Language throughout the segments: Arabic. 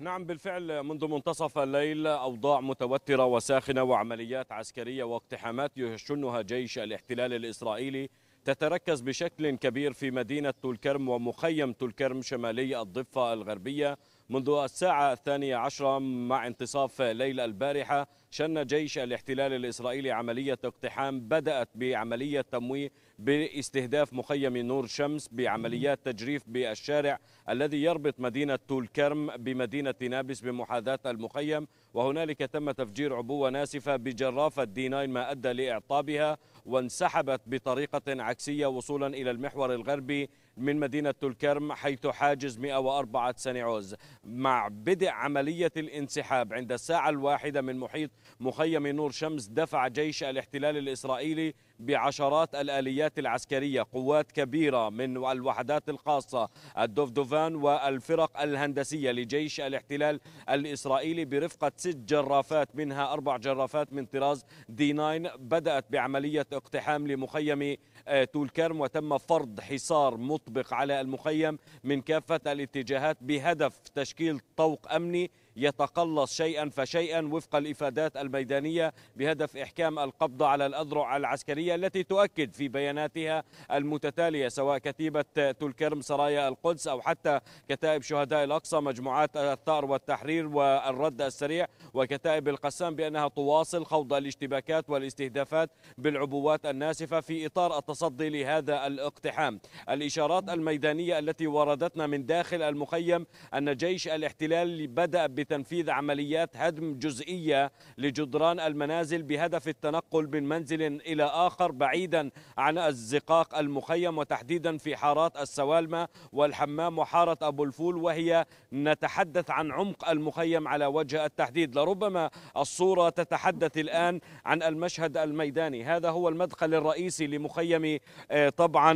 نعم بالفعل منذ منتصف الليل أوضاع متوترة وساخنة وعمليات عسكرية واقتحامات يشنها جيش الاحتلال الإسرائيلي تتركز بشكل كبير في مدينة تولكرم ومخيم تولكرم شمالي الضفة الغربية منذ الساعة الثانية عشرة مع انتصاف ليل البارحة شن جيش الاحتلال الإسرائيلي عملية اقتحام بدأت بعملية تمويه باستهداف مخيم نور شمس بعمليات تجريف بالشارع الذي يربط مدينة تول كرم بمدينة نابلس بمحاذاة المخيم وهنالك تم تفجير عبوة ناسفة بجرافة ديناين ما أدى لإعطابها وانسحبت بطريقة عكسية وصولا إلى المحور الغربي من مدينة كرم حيث حاجز 104 سنعوز مع بدء عملية الانسحاب عند الساعة الواحدة من محيط مخيم نور شمس دفع جيش الاحتلال الإسرائيلي بعشرات الآليات العسكرية قوات كبيرة من الوحدات الخاصة الدوفدوفان والفرق الهندسية لجيش الاحتلال الإسرائيلي برفقة ست جرافات منها أربع جرافات من طراز دي 9 بدأت بعملية اقتحام لمخيم آه، تولكرم وتم فرض حصار مطبق على المخيم من كافة الاتجاهات بهدف تشكيل طوق أمني يتقلص شيئا فشيئا وفق الإفادات الميدانية بهدف إحكام القبض على الأذرع العسكرية التي تؤكد في بياناتها المتتالية سواء كتيبة تلكرم سرايا القدس أو حتى كتائب شهداء الأقصى مجموعات الثأر والتحرير والرد السريع وكتائب القسام بأنها تواصل خوض الاشتباكات والاستهدافات بالعبوات الناسفة في إطار التصدي لهذا الاقتحام الإشارات الميدانية التي وردتنا من داخل المخيم أن جيش الاحتلال بدأ ب بتنفيذ عمليات هدم جزئية لجدران المنازل بهدف التنقل من منزل إلى آخر بعيدا عن الزقاق المخيم وتحديدا في حارات السوالمة والحمام وحارة أبو الفول وهي نتحدث عن عمق المخيم على وجه التحديد لربما الصورة تتحدث الآن عن المشهد الميداني هذا هو المدخل الرئيسي لمخيم آه، طبعا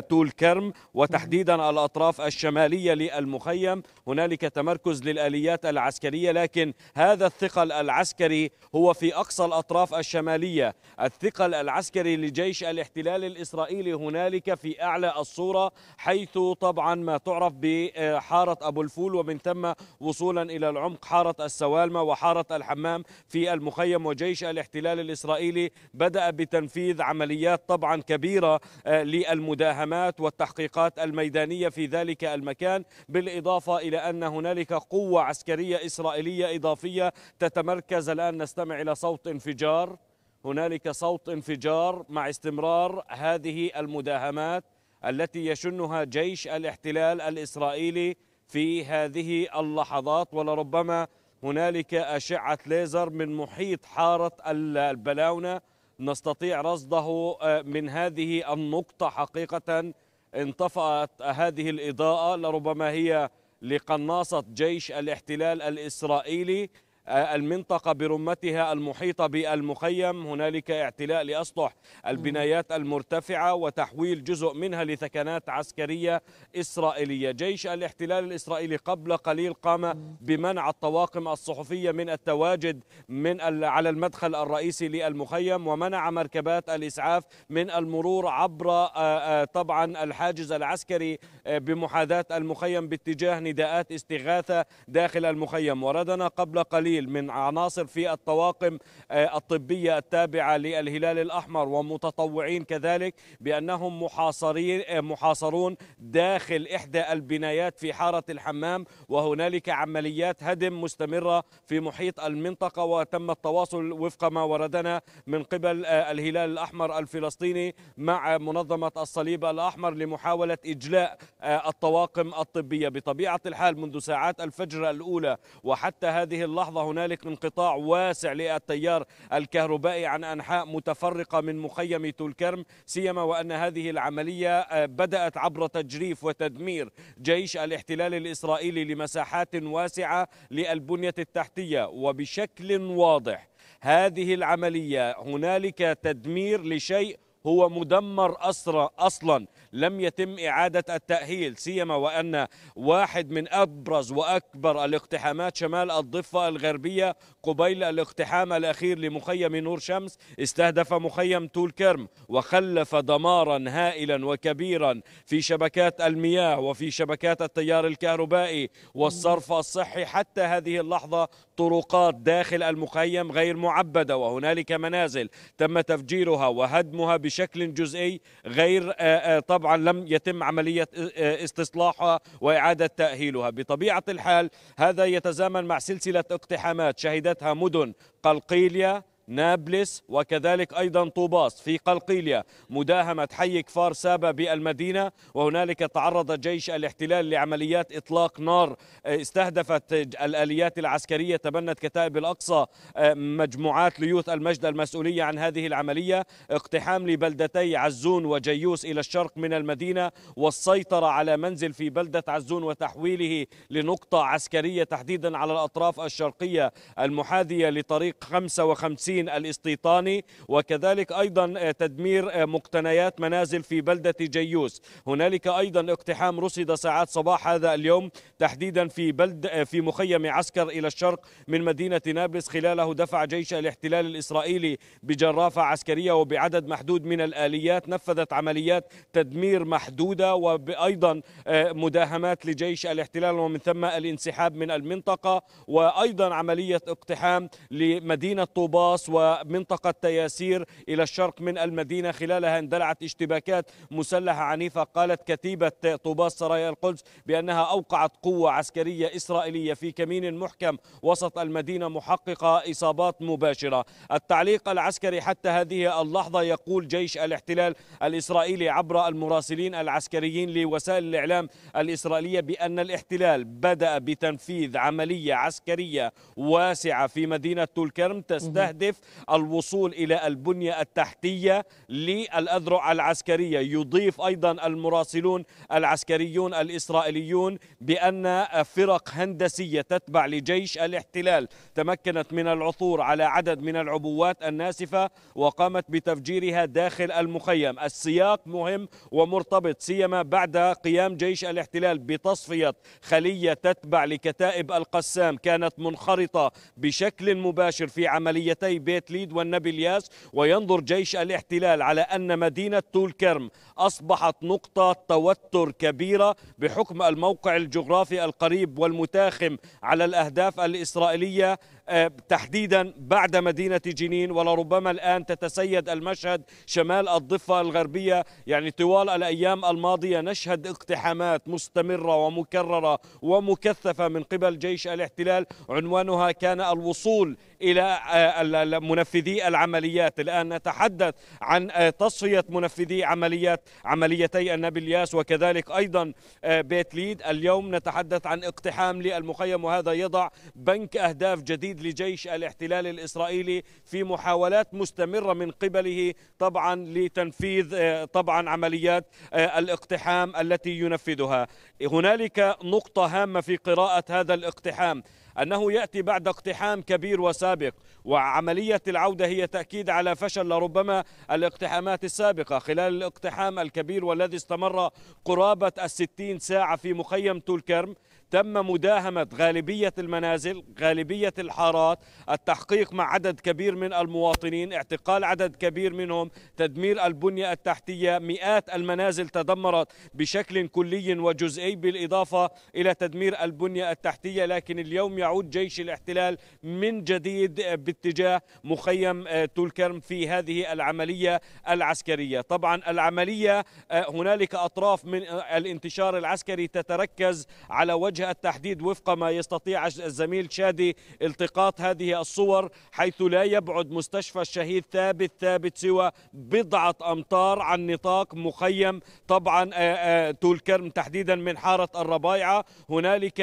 تول آه، آه، كرم وتحديدا الأطراف الشمالية للمخيم هنالك تمركز للآليات القوات العسكرية لكن هذا الثقل العسكري هو في أقصى الأطراف الشمالية الثقل العسكري لجيش الاحتلال الإسرائيلي هنالك في أعلى الصورة حيث طبعا ما تعرف بحارة آه، أبو الفول ومن ثم وصولا إلى العمق حارة السوالمة وحارة الحمام في المخيم وجيش الاحتلال الإسرائيلي بدأ بتنفيذ عمليات طبعا كبيرة آه، للمداهمات والتحقيقات الميدانية في ذلك المكان بالإضافة إلى أن هنالك قوة عسكرية عسكرية إسرائيلية إضافية تتمركز الآن نستمع إلى صوت انفجار هنالك صوت انفجار مع استمرار هذه المداهمات التي يشنها جيش الاحتلال الإسرائيلي في هذه اللحظات ولربما هنالك أشعة ليزر من محيط حارة البلاونة نستطيع رصده آه، من هذه النقطة حقيقة انطفأت هذه الإضاءة لربما هي لقناصة جيش الاحتلال الإسرائيلي المنطقة برمتها المحيطة بالمخيم هنالك اعتلاء لأسطح البنايات المرتفعة وتحويل جزء منها لثكنات عسكرية إسرائيلية جيش الاحتلال الإسرائيلي قبل قليل قام بمنع الطواقم الصحفية من التواجد من على المدخل الرئيسي للمخيم ومنع مركبات الإسعاف من المرور عبر آه، آه، طبعا الحاجز العسكري آه، بمحاذاة المخيم باتجاه نداءات استغاثة داخل المخيم وردنا قبل قليل القليل من عناصر في الطواقم آه، الطبية التابعة للهلال الأحمر ومتطوعين كذلك بأنهم محاصرين آه، محاصرون داخل إحدى البنايات في حارة الحمام وهنالك عمليات هدم مستمرة في محيط المنطقة وتم التواصل وفق ما وردنا من قبل آه، الهلال الأحمر الفلسطيني مع منظمة الصليب الأحمر لمحاولة إجلاء الطواقم الطبية بطبيعة الحال منذ ساعات الفجر الأولى وحتى هذه اللحظة هنالك انقطاع واسع للتيار الكهربائي عن أنحاء متفرقة من مخيم تولكرم سيما وأن هذه العملية آه، بدأت عبر تجريف وتدمير جيش الاحتلال الإسرائيلي لمساحات واسعة للبنية التحتية وبشكل واضح هذه العملية هنالك تدمير لشيء هو مدمر أسرى أصلا لم يتم إعادة التأهيل سيما وأن واحد من أبرز وأكبر الاقتحامات شمال الضفة الغربية قبيل الاقتحام الأخير لمخيم نور شمس استهدف مخيم تول كرم وخلف دمارا هائلا وكبيرا في شبكات المياه وفي شبكات التيار الكهربائي والصرف الصحي حتى هذه اللحظة طرقات داخل المخيم غير معبدة وهنالك منازل تم تفجيرها وهدمها بشكل جزئي غير آه، آه، طبعا لم يتم عملية آه، استصلاحها وإعادة تأهيلها بطبيعة الحال هذا يتزامن مع سلسلة اقتحامات شهدتها مدن قلقيلية نابلس وكذلك أيضا طوباس في قلقيلية مداهمة حي كفار سابا بالمدينة وهنالك تعرض جيش الاحتلال لعمليات إطلاق نار استهدفت الآليات العسكرية تبنت كتائب الأقصى آه، مجموعات ليوث المجد المسؤولية عن هذه العملية اقتحام لبلدتي عزون وجيوس إلى الشرق من المدينة والسيطرة على منزل في بلدة عزون وتحويله لنقطة عسكرية تحديدا على الأطراف الشرقية المحاذية لطريق 55 الدين الاستيطاني وكذلك أيضا آه، تدمير آه، مقتنيات منازل في بلدة جيوس هنالك أيضا اقتحام رصد ساعات صباح هذا اليوم تحديدا في بلد آه، في مخيم عسكر إلى الشرق من مدينة نابلس خلاله دفع جيش الاحتلال الإسرائيلي بجرافة عسكرية وبعدد محدود من الآليات نفذت عمليات تدمير محدودة وأيضا مداهمات لجيش الاحتلال ومن ثم الانسحاب من المنطقة وأيضا عملية اقتحام لمدينة طوباس طرابلس ومنطقة تياسير إلى الشرق من المدينة خلالها اندلعت اشتباكات مسلحة عنيفة قالت كتيبة طوباس سرايا القدس بأنها أوقعت قوة عسكرية إسرائيلية في كمين محكم وسط المدينة محققة إصابات مباشرة التعليق العسكري حتى هذه اللحظة يقول جيش الاحتلال الإسرائيلي عبر المراسلين العسكريين لوسائل الإعلام الإسرائيلية بأن الاحتلال بدأ بتنفيذ عملية عسكرية واسعة في مدينة تولكرم تستهدف كيف الوصول إلى البنية التحتية للأذرع العسكرية يضيف أيضا المراسلون العسكريون الإسرائيليون بأن فرق هندسية تتبع لجيش الاحتلال تمكنت من العثور على عدد من العبوات الناسفة وقامت بتفجيرها داخل المخيم السياق مهم ومرتبط سيما بعد قيام جيش الاحتلال بتصفية خلية تتبع لكتائب القسام كانت منخرطة بشكل مباشر في عمليتي بيت ليد والنبي الياس وينظر جيش الاحتلال على أن مدينة طول كرم أصبحت نقطة توتر كبيرة بحكم الموقع الجغرافي القريب والمتاخم على الأهداف الإسرائيلية آه، تحديدا بعد مدينة جنين ولربما الآن تتسيد المشهد شمال الضفة الغربية يعني طوال الأيام الماضية نشهد اقتحامات مستمرة ومكررة ومكثفة من قبل جيش الاحتلال عنوانها كان الوصول إلى آه، منفذي العمليات الآن نتحدث عن آه، تصفية منفذي عمليات عمليتي النبي الياس وكذلك أيضا بيت ليد اليوم نتحدث عن اقتحام للمخيم وهذا يضع بنك أهداف جديد لجيش الاحتلال الإسرائيلي في محاولات مستمرة من قبله طبعا لتنفيذ آه، طبعا عمليات آه، الاقتحام التي ينفذها هنالك نقطة هامة في قراءة هذا الاقتحام أنه يأتي بعد اقتحام كبير وسابق وعملية العودة هي تأكيد على فشل لربما الاقتحامات السابقة خلال الاقتحام الكبير والذي استمر قرابة الستين ساعة في مخيم تولكرم تم مداهمة غالبية المنازل غالبية الحارات التحقيق مع عدد كبير من المواطنين اعتقال عدد كبير منهم تدمير البنية التحتية مئات المنازل تدمرت بشكل كلي وجزئي بالإضافة إلى تدمير البنية التحتية لكن اليوم يعود جيش الاحتلال من جديد باتجاه مخيم آه، تولكرم في هذه العملية العسكرية طبعا العملية آه، هنالك أطراف من آه، الانتشار العسكري تتركز على وجه يواجه التحديد وفق ما يستطيع الزميل شادي التقاط هذه الصور حيث لا يبعد مستشفى الشهيد ثابت ثابت سوى بضعة أمتار عن نطاق مخيم طبعا تول كرم تحديدا من حارة الربايعة هنالك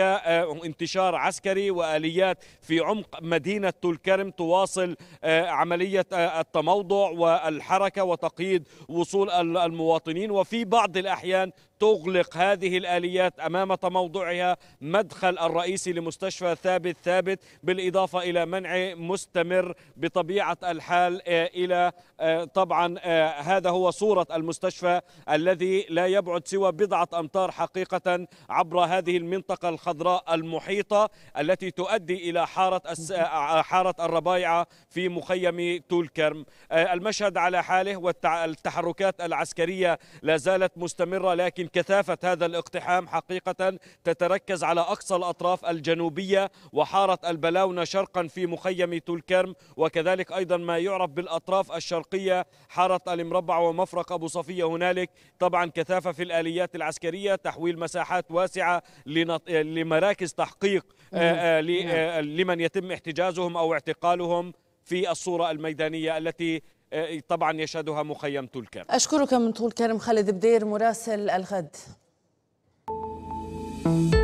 انتشار عسكري وآليات في عمق مدينة تول كرم تواصل عملية التموضع والحركة وتقييد وصول المواطنين وفي بعض الأحيان تغلق هذه الآليات أمام تموضعها مدخل الرئيسي لمستشفى ثابت ثابت بالإضافة إلى منع مستمر بطبيعة الحال آه، إلى آه، طبعا آه، هذا هو صورة المستشفى الذي لا يبعد سوى بضعة أمتار حقيقة عبر هذه المنطقة الخضراء المحيطة التي تؤدي إلى حارة حارة الربايعة في مخيم تولكرم المشهد على حاله والتحركات العسكرية لا زالت مستمرة لكن كثافة هذا الاقتحام حقيقة تتركز تتميز على أقصى الأطراف الجنوبية وحارة البلاونة شرقا في مخيم تولكرم وكذلك أيضا ما يعرف بالأطراف الشرقية حارة المربع ومفرق أبو صفية هنالك طبعا كثافة في الآليات العسكرية تحويل مساحات واسعة لمراكز تحقيق آه، آه، آه، لمن يتم احتجازهم أو اعتقالهم في الصورة الميدانية التي طبعا يشهدها مخيم طول كرم أشكرك من طول كرم خالد بدير مراسل الغد